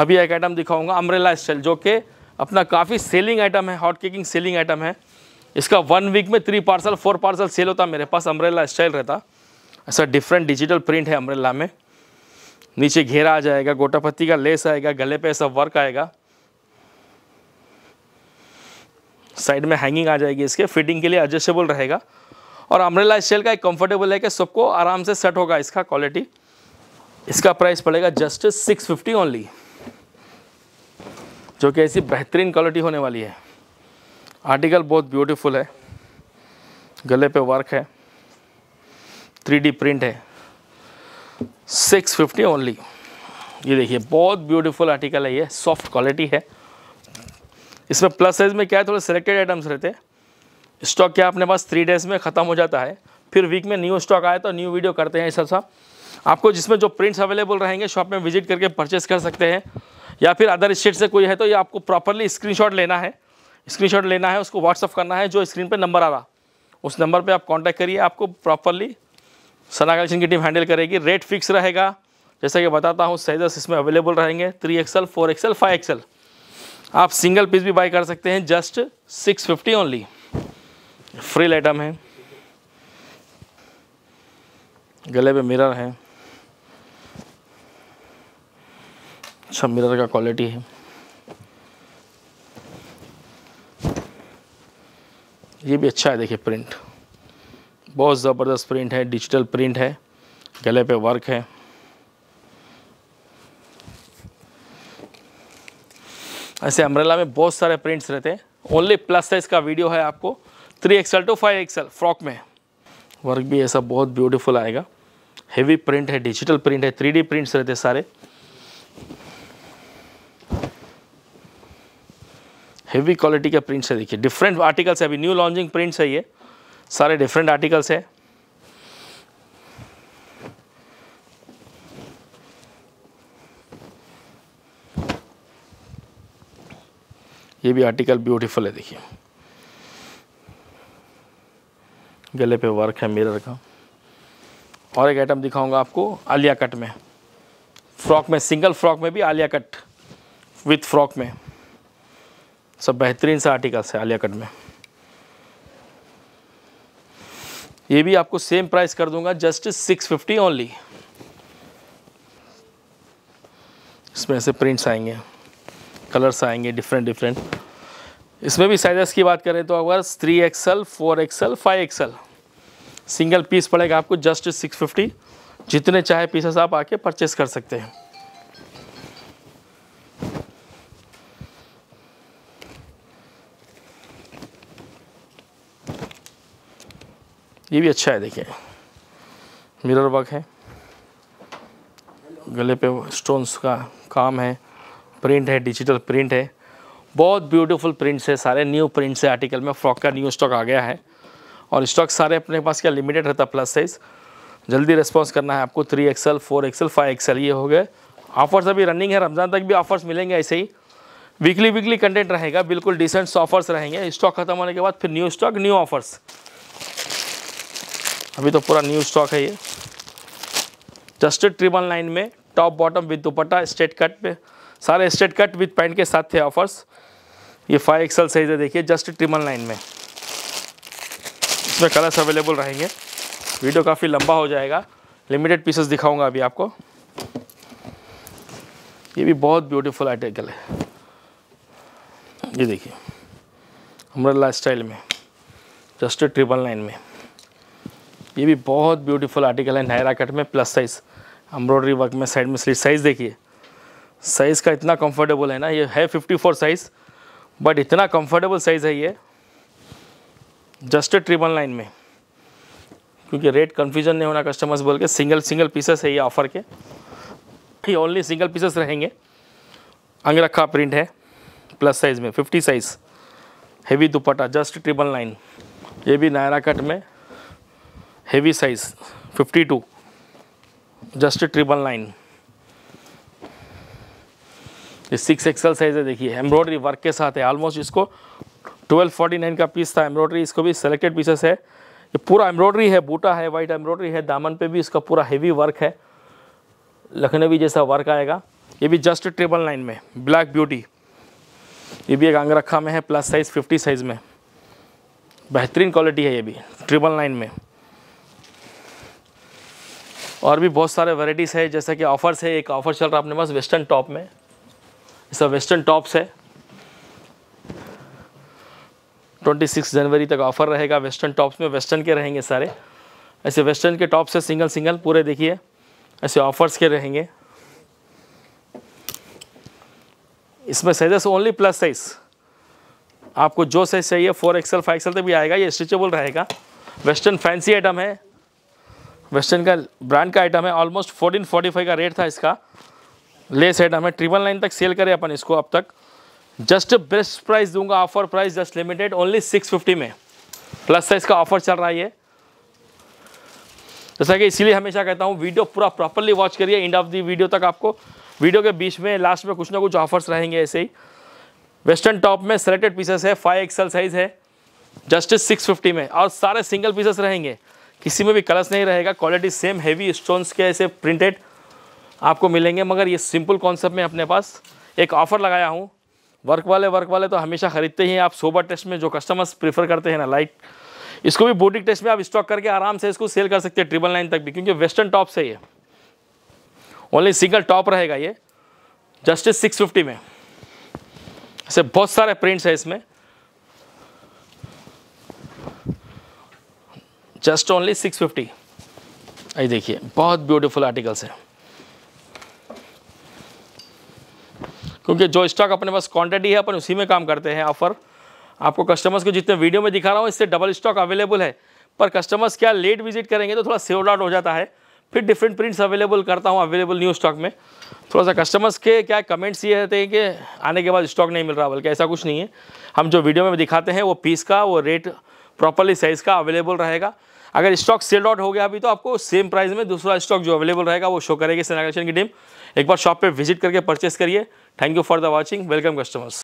अभी एक आइटम दिखाऊंगा अम्ब्रेला स्टाइल जो कि अपना काफ़ी सेलिंग आइटम है हॉट केकिंग सेलिंग आइटम है इसका वन वीक में three parcel four parcel sale होता मेरे पास अम्ब्रेला स्टाइल रहता ऐसा डिफरेंट डिजिटल प्रिंट है अम्ब्रेला में नीचे घेरा आ जाएगा गोटापत्ती का लेस आएगा गले पे ऐसा वर्क आएगा साइड में हैंगिंग आ जाएगी इसके फिटिंग के लिए एडजस्टेबल रहेगा और अम्ब्रेला स्टाइल का एक कंफर्टेबल है कि सबको आराम से सेट होगा इसका क्वालिटी इसका प्राइस पड़ेगा जस्ट सिक्स फिफ्टी ओनली जो कि ऐसी बेहतरीन क्वालिटी होने वाली है आर्टिकल बहुत ब्यूटीफुल है गले पे वर्क है थ्री प्रिंट है सिक्स फिफ्टी ओनली ये देखिए बहुत ब्यूटीफुल आर्टिकल है ये सॉफ्ट क्वालिटी है इसमें प्लस साइज में क्या है थोड़े सिलेक्टेड आइटम्स रहते हैं स्टॉक क्या अपने पास थ्री डेज में ख़त्म हो जाता है फिर वीक में न्यू स्टॉक आए तो न्यू वीडियो करते हैं ऐसा सा आपको जिसमें जो प्रिंट्स अवेलेबल रहेंगे शॉप में विजिट करके परचेस कर सकते हैं या फिर अदर स्टेट से कोई है तो ये आपको प्रॉपरली स्क्रीनशॉट लेना है स्क्रीनशॉट लेना है उसको व्हाट्सअप करना है जो स्क्रीन पर नंबर आ रहा उस नंबर पर आप कॉन्टैक्ट करिए आपको प्रॉपरली सना कलेक्शन की टीम हैंडल करेगी रेट फिक्स रहेगा जैसा कि बताता हूँ साइजस इसमें अवेलेबल रहेंगे three XL four XL five XL आप सिंगल पीस भी बाई कर सकते हैं just six fifty only free item है गले पे मिरर है सब अच्छा मिरर का क्वालिटी है ये भी अच्छा है देखिए प्रिंट बहुत ज़बरदस्त प्रिंट है डिजिटल प्रिंट है गले पे वर्क है ऐसे अम्ब्रेला में बहुत सारे प्रिंट्स रहते हैं ओनली प्लस साइज़ का वीडियो है आपको three XL two five XL frock में वर्क भी ऐसा बहुत ब्यूटीफुल आएगा हेवी प्रिंट है डिजिटल प्रिंट है थ्री प्रिंट्स रहते सारे हेवी क्वालिटी का प्रिंट्स है देखिए डिफरेंट आर्टिकल्स है अभी न्यू लॉन्चिंग प्रिंट्स है ये सारे डिफरेंट आर्टिकल्स है ये भी आर्टिकल ब्यूटीफुल है देखिए गले पे वर्क है मिरर का और एक आइटम दिखाऊंगा आपको आलिया कट में फ्रॉक में सिंगल फ्रॉक में भी आलिया कट विथ फ्रॉक में सब बेहतरीन सा आर्टिकल्स है आलिया कट में ये भी आपको सेम प्राइस कर दूंगा जस्ट सिक्स फिफ्टी ओनली इसमें ऐसे प्रिंट्स आएंगे कलर्स आएंगे डिफरेंट डिफरेंट इसमें भी साइजेस की बात करें तो अगर three XL four XL five XL single piece पड़ेगा आपको जस्ट सिक्स फिफ्टी जितने चाहे पीसेस आप आके परचेस कर सकते हैं ये भी अच्छा है देखिए मिरर वर्क है गले पे स्टोन्स का काम है प्रिंट है डिजिटल प्रिंट है बहुत ब्यूटीफुल प्रिंट्स है सारे न्यू प्रिंट्स है आर्टिकल में फ्रॉक का न्यू स्टॉक आ गया है और स्टॉक सारे अपने पास क्या लिमिटेड रहता प्लस साइज़ जल्दी रिस्पॉन्स करना है आपको three XL four XL five XL ये हो गए ऑफर्स अभी रनिंग है रमज़ान तक भी ऑफर्स मिलेंगे ऐसे ही वीकली वीकली कंटेंट रहेगा बिल्कुल डिसेंट ऑफर्स रहेंगे स्टॉक खत्म होने के बाद फिर न्यू स्टॉक न्यू ऑफर्स अभी तो पूरा न्यू स्टॉक है ये जस्ट ट्रिपल नाइन में top bottom with dupatta straight cut पे सारे स्ट्रेट कट विद पैंट के साथ थे ऑफर्स ये फाइव एक्सल साइज है देखिए जस्ट ट्रिपल नाइन में इसमें कलर्स अवेलेबल रहेंगे वीडियो काफ़ी लंबा हो जाएगा लिमिटेड पीसेस दिखाऊंगा अभी आपको ये भी बहुत ब्यूटीफुल आर्टिकल है ये देखिए अमरला स्टाइल में जस्ट ट्रिपल नाइन में ये भी बहुत ब्यूटीफुल आर्टिकल है नायरा कट में प्लस साइज़ एम्ब्रॉयडरी वर्क में साइड में स्लीव साइज़ देखिए साइज़ का इतना कंफर्टेबल है ना ये है 54 साइज़ बट इतना कंफर्टेबल साइज़ है ये जस्ट ट्रिपल नाइन में क्योंकि रेट कन्फ्यूजन नहीं होना कस्टमर्स बोल के सिंगल सिंगल पीसेस है ये ऑफ़र के ये ओनली सिंगल पीसेस रहेंगे अंगरखा प्रिंट है प्लस साइज़ में 50 size heavy dupatta just triple nine ये भी नायरा कट में heavy size 52 just triple nine ये सिक्स एक्सल साइज है देखिए एम्ब्रॉयडरी वर्क के साथ है ऑलमोस्ट इसको 1249 का पीस था एम्ब्रॉयडरी इसको भी सेलेक्टेड पीसेस है ये पूरा एम्ब्रॉयडरी है बूटा है वाइट एम्ब्रॉयडरी है दामन पे भी इसका पूरा हेवी वर्क है लखनवी जैसा वर्क आएगा ये भी जस्ट ट्रिपल नाइन में ब्लैक ब्यूटी ये भी एक अंगरखा में है प्लस साइज़ फिफ्टी साइज़ में बेहतरीन क्वालिटी है ये भी ट्रिपल नाइन में और भी बहुत सारे वेराइटीज़ है जैसे कि ऑफ़र्स है एक ऑफ़र चल रहा है अपने पास वेस्टर्न टॉप में जैसा वेस्टर्न टॉप्स है 26 जनवरी तक ऑफ़र रहेगा वेस्टर्न टॉप्स में वेस्टर्न के रहेंगे सारे ऐसे वेस्टर्न के टॉप्स है सिंगल सिंगल पूरे देखिए ऐसे ऑफ़र्स के रहेंगे इसमें साइजेस ओनली प्लस साइज़ आपको जो साइज़ चाहिए फोर एक्सल फाइव एक्सल तक भी आएगा ये स्ट्रेचेबल रहेगा वेस्टर्न फैंसी आइटम है वेस्टर्न का ब्रांड का आइटम है ऑलमोस्ट फोर्टीन फोर्टी फाइव का रेट था इसका लेस आइटम है ट्रिपल नाइन तक सेल करें अपन इसको अब तक जस्ट बेस्ट प्राइस दूंगा offer price just limited only six fifty में प्लस साइज का ऑफर चल रहा है जैसा कि इसीलिए हमेशा कहता हूँ वीडियो पूरा प्रॉपरली वॉच करिए एंड ऑफ दी वीडियो तक आपको वीडियो के बीच में लास्ट में कुछ ना कुछ ऑफर्स रहेंगे ऐसे ही वेस्टर्न टॉप में सेलेक्टेड पीसेस है फाइव एक्सल साइज है जस्ट सिक्स फिफ्टी में और सारे सिंगल पीसेस रहेंगे किसी में भी कलर्स नहीं रहेगा क्वालिटी सेम हैवी स्टोन्स के ऐसे प्रिंटेड आपको मिलेंगे मगर ये सिंपल कॉन्सेप्ट में अपने पास एक ऑफ़र लगाया हूँ वर्क वाले वर्क वाले तो हमेशा ख़रीदते ही हैं आप सोबर टेस्ट में जो कस्टमर्स प्रीफर करते हैं ना लाइट इसको भी बोटिक टेस्ट में आप स्टॉक करके आराम से इसको सेल कर सकते हैं ट्रिपल नाइन तक भी क्योंकि वेस्टर्न टॉप से ये ओनली सिंगल टॉप रहेगा ये जस्टिस सिक्स फिफ्टी में ऐसे बहुत सारे प्रिंट्स हैं इसमें जस्ट ओनली सिक्स फिफ्टी आई देखिए बहुत ब्यूटीफुल आर्टिकल्स हैं क्योंकि जो स्टॉक अपने पास क्वांटिटी है अपन उसी में काम करते हैं ऑफर आपको कस्टमर्स को जितने वीडियो में दिखा रहा हूँ इससे डबल स्टॉक अवेलेबल है पर कस्टमर्स क्या लेट विजिट करेंगे तो थोड़ा सेव आउट हो जाता है फिर डिफरेंट प्रिंट्स अवेलेबल करता हूँ अवेलेबल न्यू स्टॉक में थोड़ा सा कस्टमर्स के क्या कमेंट्स ये रहते हैं कि आने के बाद स्टॉक नहीं मिल रहा बल्कि ऐसा कुछ नहीं है हम जो वीडियो में दिखाते हैं वो पीस का वो रेट प्रॉपरली साइज़ का अवेलेबल रहेगा अगर स्टॉक सेल आउट हो गया अभी तो आपको सेम प्राइस में दूसरा स्टॉक जो अवेलेबल रहेगा वो शो करेगी सेना की टीम एक बार शॉप पे विजिट करके परचेस करिए thank you for the watching welcome customers